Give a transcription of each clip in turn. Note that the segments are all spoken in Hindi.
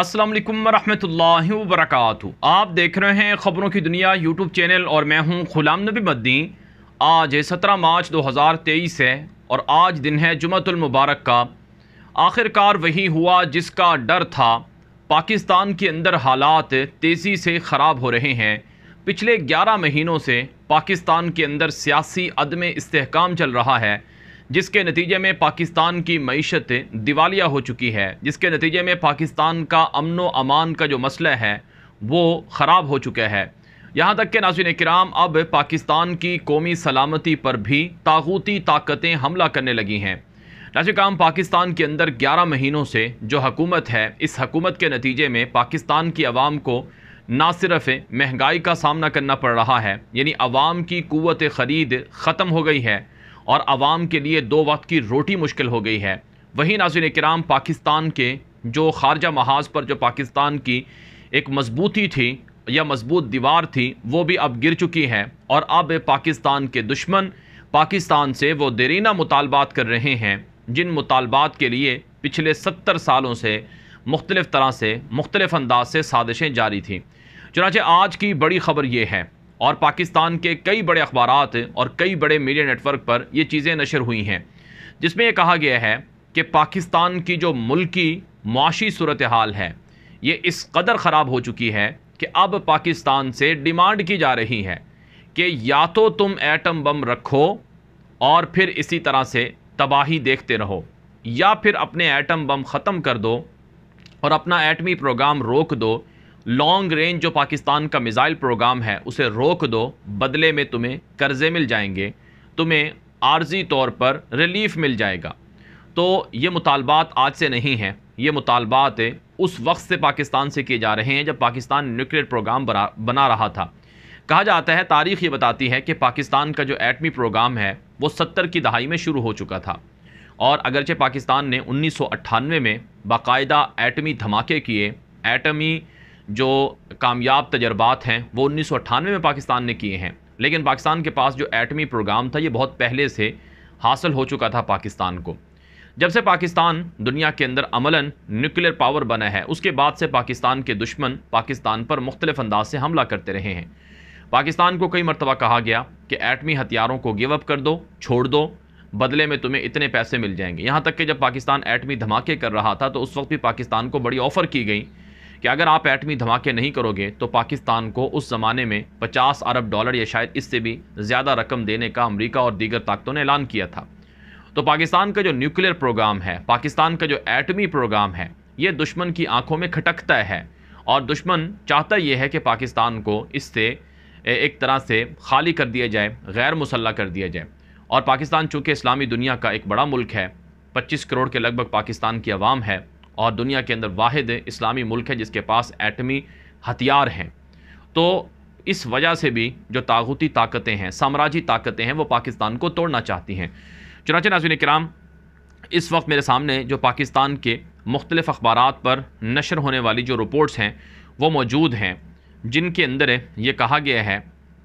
असलम वरह वरक आप देख रहे हैं ख़बरों की दुनिया यूट्यूब चैनल और मैं हूं गुलाम नबी मद्दी आज है सत्रह मार्च 2023 है और आज दिन है जुमतुलमबारक का आखिरकार वही हुआ जिसका डर था पाकिस्तान के अंदर हालात तेज़ी से ख़राब हो रहे हैं पिछले ग्यारह महीनों से पाकिस्तान के अंदर सियासी अदम इसकाम चल रहा है जिसके नतीजे में पाकिस्तान की मीशत दिवालिया हो चुकी है जिसके नतीजे में पाकिस्तान का अमन व अमान का जो मसला है वो ख़राब हो चुका है यहाँ तक कि नाजिन कराम अब पाकिस्तान की कौमी सलामती पर भी ताकूती ताकतें हमला करने लगी हैं नाजिन काम पाकिस्तान के अंदर ग्यारह महीनों से जो हकूमत है इस हकूमत के नतीजे में पाकिस्तान की आवाम को ना सिर्फ महंगाई का सामना करना पड़ रहा है यानी आवाम की क़वत ख़रीद ख़त्म हो गई है और आवाम के लिए दो वक्त की रोटी मुश्किल हो गई है वहीं नाजिन कराम पाकिस्तान के जो खारजा महाज पर जो पाकिस्तान की एक मजबूती थी या मजबूत दीवार थी वो भी अब गिर चुकी है और अब पाकिस्तान के दुश्मन पाकिस्तान से वो देरीना मुतालबात कर रहे हैं जिन मुतालबात के लिए पिछले सत्तर सालों से मुख्तलिफ़ तरह से मुख्तलिफ़ अंदाज से साजिशें जारी थीं चुनाचे आज की बड़ी ख़बर यह है और पाकिस्तान के कई बड़े अखबार और कई बड़े मीडिया नेटवर्क पर ये चीज़ें नशर हुई हैं जिसमें यह कहा गया है कि पाकिस्तान की जो मुल्की माशी सूरत हाल है ये इस कदर ख़राब हो चुकी है कि अब पाकिस्तान से डिमांड की जा रही है कि या तो तुम एटम बम रखो और फिर इसी तरह से तबाही देखते रहो या फिर अपने एटम बम ख़त्म कर दो और अपना एटमी प्रोग्राम रोक दो लॉन्ग रेंज जो पाकिस्तान का मिज़ाइल प्रोग्राम है उसे रोक दो बदले में तुम्हें कर्ज़े मिल जाएंगे तुम्हें आर्जी तौर पर रिलीफ मिल जाएगा तो ये मुतालबात आज से नहीं हैं ये मुतालबात उस वक्त से पाकिस्तान से किए जा रहे हैं जब पाकिस्तान न्यूक्लियर प्रोग्राम बना रहा था कहा जाता है तारीख ये बताती है कि पाकिस्तान का जो एटमी प्रोग्राम है वो सत्तर की दहाई में शुरू हो चुका था और अगरचे पाकिस्तान ने उन्नीस में बाकायदा एटमी धमाके किए एटमी जो कामयाब तजर्बात हैं वो उन्नीस में पाकिस्तान ने किए हैं लेकिन पाकिस्तान के पास जो एटमी प्रोग्राम था ये बहुत पहले से हासिल हो चुका था पाकिस्तान को जब से पाकिस्तान दुनिया के अंदर अमला न्यूक्लियर पावर बना है उसके बाद से पाकिस्तान के दुश्मन पाकिस्तान पर मुख्तलिफ अंदाज से हमला करते रहे हैं पाकिस्तान को कई मरतबा कहा गया कि एटमी हथियारों को गिव अप कर दो छोड़ दो बदले में तुम्हें इतने पैसे मिल जाएंगे यहाँ तक कि जब पाकिस्तान एटमी धमाके कर रहा था तो उस वक्त भी पाकिस्तान को बड़ी ऑफ़र की गई कि अगर आप एटमी धमाके नहीं करोगे तो पाकिस्तान को उस ज़माने में 50 अरब डॉलर या शायद इससे भी ज़्यादा रकम देने का अमरीका और दीगर ताकतों ने ऐलान किया था तो पाकिस्तान का जो न्यूक्लियर प्रोग्राम है पाकिस्तान का जो एटमी प्रोग्राम है ये दुश्मन की आंखों में खटकता है और दुश्मन चाहता यह है कि पाकिस्तान को इससे एक तरह से खाली कर दिया जाए गैर मुसल कर दिया जाए और पाकिस्तान चूँकि इस्लामी दुनिया का एक बड़ा मुल्क है 25 करोड़ के लगभग पाकिस्तान की आवाम है और दुनिया के अंदर वाद इस्लामी मुल्क है जिसके पास एटमी हथियार हैं तो इस वजह से भी जो तागूती ताकतें हैं साम्राज्य ताकतें हैं वो पाकिस्तान को तोड़ना चाहती हैं चुनाच नाजिन कराम इस वक्त मेरे सामने जो पाकिस्तान के मुख्तलिफ अखबार पर नशर होने वाली जो रिपोर्ट्स हैं वो मौजूद हैं जिनके अंदर ये कहा गया है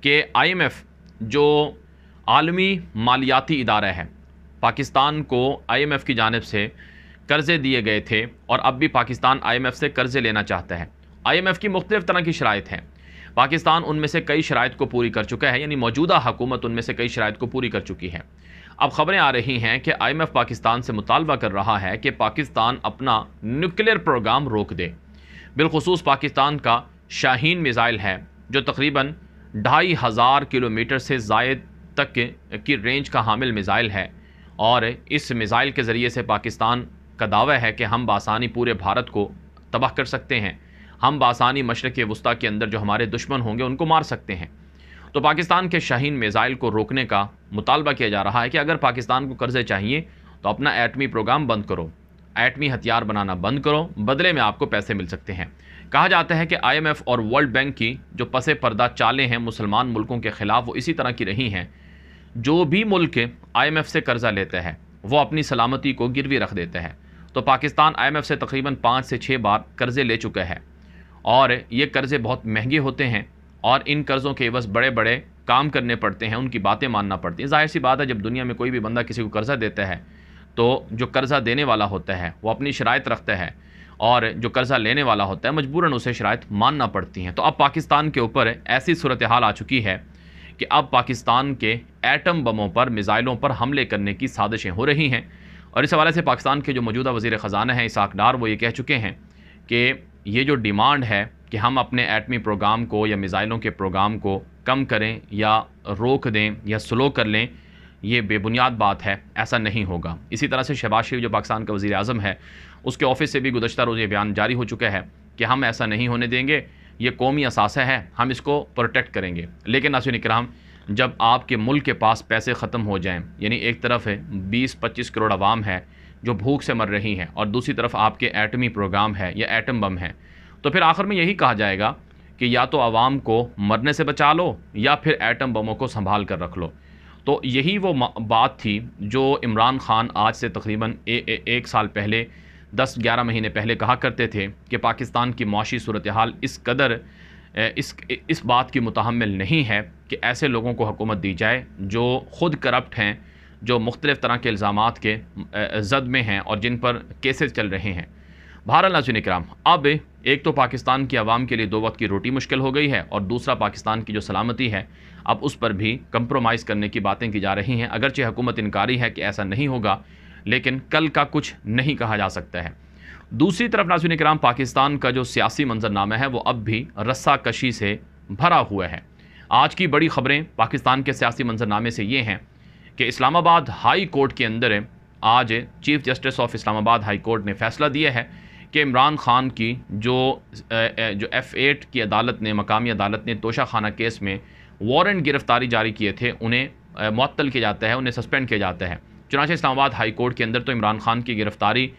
कि आई एम एफ़ जो आलमी मालियाती इदारा है पाकिस्तान को आई एम एफ़ की जानब से कर्ज़े दिए गए थे और अब भी पाकिस्तान एफ़ से कर्ज़े लेना चाहता है एफ़ की मुख्तलिफ तरह की शरात हैं पाकिस्तान उनमें से कई शराइ को पूरी कर चुका है यानी मौजूदा हुकूमत उनमें से कई शरात को पूरी कर चुकी है अब खबरें आ रही हैं कि आईएमएफ पाकिस्तान से मुतालबा कर रहा है कि पाकिस्तान अपना न्यूक्लियर प्रोग्राम रोक दे बिलखसूस पाकिस्तान का शाहीन मिज़ाइल है जो तकरीबन ढाई हज़ार किलोमीटर से जायद तक की रेंज का हामिल मिज़ाइल है और इस मिज़ाइल के ज़रिए से पाकिस्तान का दावा है कि हम बासानी पूरे भारत को तबाह कर सकते हैं हम बासानी मशरक़ वस्ती के अंदर जो हमारे दुश्मन होंगे उनको मार सकते हैं तो पाकिस्तान के शाहीन मिज़ाइल को रोकने का मुतालबा किया जा रहा है कि अगर पाकिस्तान को कर्ज़े चाहिए तो अपना एटमी प्रोग्राम बंद करो एटमी हथियार बनाना बंद करो बदले में आपको पैसे मिल सकते हैं कहा जाता है कि आईएमएफ और वर्ल्ड बैंक की जो पसे पर्दा चालें हैं मुसलमान मुल्कों के ख़िलाफ़ वो इसी तरह की रही हैं जो भी मुल्क आई से कर्ज़ा लेता है वो अपनी सलामती को गिरवी रख देता है तो पाकिस्तान आईएमएफ से तकरीबन पाँच से छः बार कर्ज़े ले चुका है और ये कर्ज़े बहुत महंगे होते हैं और इन कर्ज़ों के बस बड़े बड़े काम करने पड़ते हैं उनकी बातें मानना पड़ती हैं जाहिर सी बात है जब दुनिया में कोई भी बंदा किसी को कर्ज़ा देता है तो जो कर्ज़ा देने वाला होता है वो अपनी शरात रखता है और जो कर्ज़ा लेने वाला होता है मजबूरन उसे शरात मानना पड़ती हैं तो अब पाकिस्तान के ऊपर ऐसी सूरत हाल आ चुकी है कि अब पाकिस्तान के एटम बमों पर मिज़ाइलों पर हमले करने की साजिशें हो रही हैं और इस हवाले से पाकिस्तान के जो मौजूदा वजीर ख़जाना हैं इसाक डार वो ये कह चुके हैं कि ये जो डिमांड है कि हम अपने एटमी प्रोग्राम को या मिज़ाइलों के प्रोग्राम को कम करें या रोक दें या स्लो कर लें ये बेबुनियाद बात है ऐसा नहीं होगा इसी तरह से शहबाज शरीफ जो पाकिस्तान का वज़ी अजम है उसके ऑफिस से भी गुजशत रोज़ ये बयान जारी हो चुका है कि हम ऐसा नहीं होने देंगे ये कौमी असासा है हम इसको प्रोटेक्ट करेंगे लेकिन नासिन इक्राम जब आपके मुल्क के पास पैसे ख़त्म हो जाएं यानी एक तरफ है बीस पच्चीस करोड़ आवाम है जो भूख से मर रही हैं और दूसरी तरफ आपके एटमी प्रोग्राम है या एटम बम है तो फिर आखिर में यही कहा जाएगा कि या तो आवाम को मरने से बचा लो या फिर एटम बमों को संभाल कर रख लो तो यही वो बात थी जो इमरान खान आज से तकरीबन एक साल पहले दस ग्यारह महीने पहले कहा करते थे कि पाकिस्तान की माशी सूरत हाल इस कदर इस इस बात की मुतहमल नहीं है कि ऐसे लोगों को हुकूमत दी जाए जो ख़ुद करप्ट हैं जो मुख्तलिफ़ तरह के इल्ज़ाम के जद में हैं और जिन पर केसेस चल रहे हैं बहरहाल नाजुन कराम अब एक तो पाकिस्तान की आवाम के लिए दो वक्त की रोटी मुश्किल हो गई है और दूसरा पाकिस्तान की जो सलामती है अब उस पर भी कंप्रोमाइज़ करने की बातें की जा रही हैं अगरचे हुकूमत इनकारी है कि ऐसा नहीं होगा लेकिन कल का कुछ नहीं कहा जा सकता है दूसरी तरफ नाजुन कराम पाकिस्तान का जो सियासी मंजरनामा है वो अब भी कशी से भरा हुआ है आज की बड़ी खबरें पाकिस्तान के सियासी मंजरनामे से ये हैं कि इस्लामाबाद हाई कोर्ट के अंदर आज chief justice of Islamabad high court ने फैसला दिया है कि इमरान खान की जो जो एफ़ एट की अदालत ने मकामी अदालत ने तोशा खाना केस में वारंट गिरफ्तारी जारी किए थे उन्हें मअतल किया जाता है उन्हें सस्पेंड किया जाता है चुनाच इस्लामाबाद हाई कोर्ट के अंदर तो इमरान खान की गिरफ़्तारी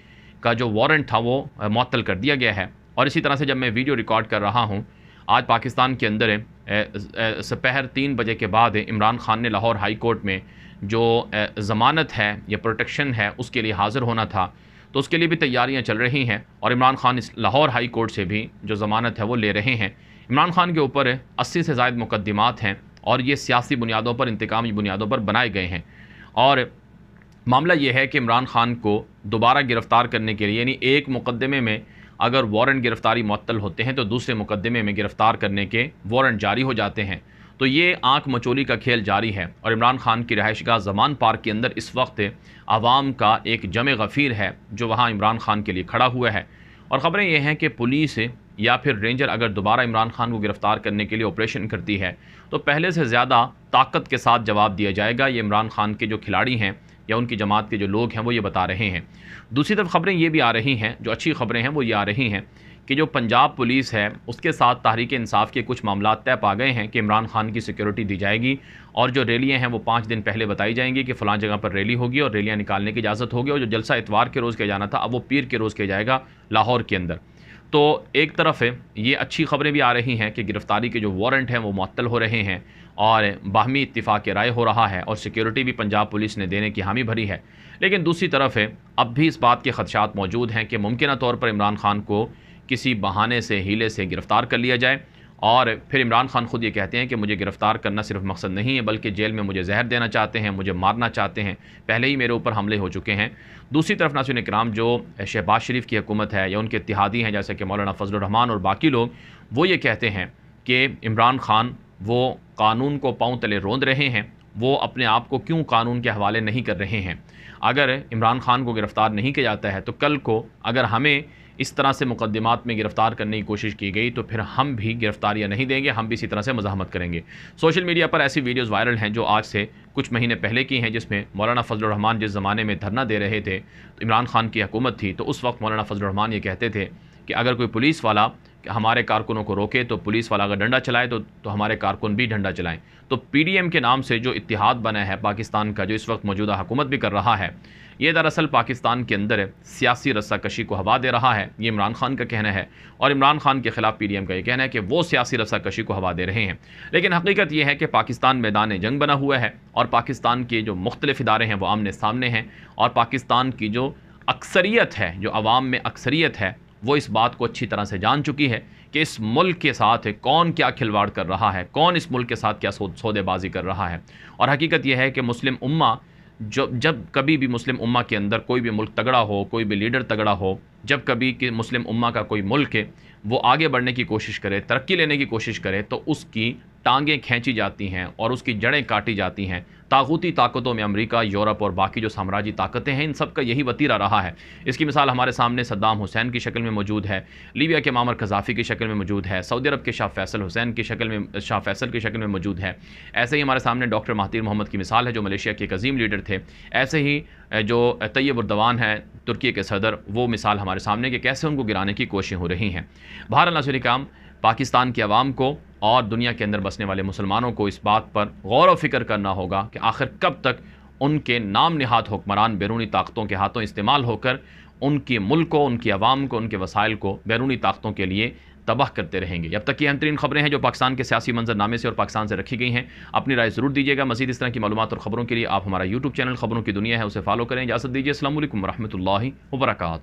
का जो वारंट था वो मअतल कर दिया गया है और इसी तरह से जब मैं वीडियो रिकॉर्ड कर रहा हूँ आज पाकिस्तान के अंदर सपहर तीन बजे के बाद इमरान खान ने लाहौर हाई कोर्ट में जो ज़मानत है या प्रोटेक्शन है उसके लिए हाज़िर होना था तो उसके लिए भी तैयारियां चल रही हैं और इमरान खान इस लाहौर हाई कोर्ट से भी जो ज़मानत है वो ले रहे हैं इमरान खान के ऊपर अस्सी से जायद मुकदमात हैं और ये सियासी बुनियादों पर इंतकामी बुनियादों पर बनाए गए हैं और मामला ये है कि इमरान खान को दोबारा गिरफ़्तार करने के लिए यानी एक मुकदमे में अगर वारंट गिरफ़्तारी मअतल होते हैं तो दूसरे मुकदमे में गिरफ़्तार करने के वारंट जारी हो जाते हैं तो ये आंख मचोली का खेल जारी है और इमरान खान की गाह जमान पार्क के अंदर इस वक्त आवाम का एक जम गफ़ीर है जो वहाँ इमरान खान के लिए खड़ा हुआ है और ख़बरें यह हैं कि पुलिस या फिर रेंजर अगर दोबारा इमरान खान को गिरफ़्तार करने के लिए ऑपरेशन करती है तो पहले से ज़्यादा ताकत के साथ जवाब दिया जाएगा ये इमरान खान के जो खिलाड़ी हैं या उनकी जमात के जो लोग हैं वो ये बता रहे हैं दूसरी तरफ खबरें ये भी आ रही हैं जो अच्छी खबरें हैं वो ये आ रही हैं कि जो पंजाब पुलिस है उसके साथ तहरीक इंसाफ के कुछ मामला तय पा गए हैं कि इमरान खान की सिक्योरिटी दी जाएगी और जो रैलियाँ हैं वो पाँच दिन पहले बताई जाएंगी कि फ़लाँ जगह पर रैली होगी और रैलियाँ निकालने की इजाज़त होगी और जो जलसा इतवार के रोज़ किया जाना था अब वो पीर के रोज़ किया जाएगा लाहौर के अंदर तो एक तरफ ये अच्छी खबरें भी आ रही हैं कि गिरफ़्तारी के जो वारंट हैं वो मअतल हो रहे हैं और बाहमी इतफाक़ राय हो रहा है और सिक्योरिटी भी पंजाब पुलिस ने देने की हामी भरी है लेकिन दूसरी तरफ है अब भी इस बात के खदशात मौजूद हैं कि मुमकिन तौर पर इमरान खान को किसी बहाने से हीले से गिरफ़्तार कर लिया जाए और फिर इमरान खान खुद ये कहते हैं कि मुझे गिरफ़्तार करना सिर्फ मकसद नहीं है बल्कि जेल में मुझे जहर देना चाहते हैं मुझे मारना चाहते हैं पहले ही मेरे ऊपर हमले हो चुके हैं दूसरी तरफ नासिन कराम जो शहबाज शरीफ की हुकूमत है या उनके इतिहादी हैं जैसे कि मौलाना फजलरहमान और बाकी लोग वो ये कहते हैं कि इमरान खान वो कानून को पाँव तले रोंद रहे हैं वो अपने आप को क्यों कानून के हवाले नहीं कर रहे हैं अगर इमरान खान को गिरफ़्तार नहीं किया जाता है तो कल को अगर हमें इस तरह से मुकदमात में गिरफ़्तार करने की कोशिश की गई तो फिर हम भी गिरफ़्तारियाँ नहीं देंगे हम भी इसी तरह से मजामत करेंगे सोशल मीडिया पर ऐसी वीडियोज़ वायरल हैं जो आज से कुछ महीने पहले की हैं जिसमें मौलाना फजलरहमान जिस ज़माने में धरना दे रहे थे तो इमरान खान की हकूमत थी तो उस वक्त मौलाना फजलरहमान ये कहते थे कि अगर कोई पुलिस वाला हमारे कारकुनों को रोके तो पुलिस वाला अगर डंडा चलाए तो तो हमारे कारकुन भी डंडा चलाएं तो पीडीएम के नाम से जो इतिहाद बना है पाकिस्तान का जो इस वक्त मौजूदा हुकूमत भी कर रहा है ये दरअसल पाकिस्तान के अंदर सियासी रस्साकशी को हवा दे रहा है ये इमरान खान का कहना है और इमरान खान के खिलाफ पी डी एम का ये कहना है कि वो सियासी रस्साकशी को हवा दे रहे हैं लेकिन हकीकत यह है कि पाकिस्तान मैदान जंग बना हुआ है और पाकिस्तान के जो मुख्तलिफ इदारे हैं वो आमने सामने हैं और पाकिस्तान की जो अक्सरियत है जो आवाम में अक्सरियत है वो इस बात को अच्छी तरह से जान चुकी है कि इस मुल्क के साथ कौन क्या खिलवाड़ कर रहा है कौन इस मुल्क के साथ क्या सौदेबाजी कर रहा है और हकीकत यह है कि मुस्लिम उम्मा जो जब कभी भी मुस्लिम उम्मा के अंदर कोई भी मुल्क तगड़ा हो कोई भी लीडर तगड़ा हो जब कभी कि मुस्लिम उम्मा का कोई मुल्क है वो आगे बढ़ने की कोशिश करे तरक्की लेने की कोशिश करे तो उसकी टांगें खींची जाती हैं और उसकी जड़ें काटी जाती हैं ताकूती ताकतों में अमरीका यूरोप और बाकी जो साम्राज्य ताकतें हैं इन सब का यही वतीरा रहा है इसकी मिसाल हमारे सामने सद्दाम हुसैन की शक्ल में मौजूद है लीबिया के मामर कजाफी की शक्ल में मौजूद है सऊदी अरब के शाह फैसल हुसैन की शक्ल में शाह फैसल की शक्ल में मौजूद है ऐसे ही हमारे सामने डॉक्टर महतीर मोहम्मद की मिसाल है जो मलेशिया के एक अजीम लीडर थे ऐसे ही जो उर्दवान है तुर्की के सदर वो मिसाल हमारे सामने कि कैसे उनको गिराने की कोशिशें हो रही हैं बहर अल्लाह काम पाकिस्तान की आवाम को और दुनिया के अंदर बसने वाले मुसलमानों को इस बात पर गौर व फिक्र करना होगा कि आखिर कब तक उनके नाम नहात हुक्मरान बैरूनी ताकतों के हाथों इस्तेमाल होकर उनके मुल्क को उनकी आवाम को उनके वसाइल को बैरूनी ताकतों के लिए तबाह करते रहेंगे अब तक की अंतरीन खबरें हैं जो पाकिस्तान के सियासी मंजरनामे से और पाकिस्तान से रखी गई हैं अपनी राय ज़रूर दीजिएगा मजीद इस तरह की मालूम और ख़बरों के लिए आप हमारा यूट्यूब चैनल खबरों की दुनिया है उसे फॉलो करें इजाज़त दीजिए असल वरहमल वर्का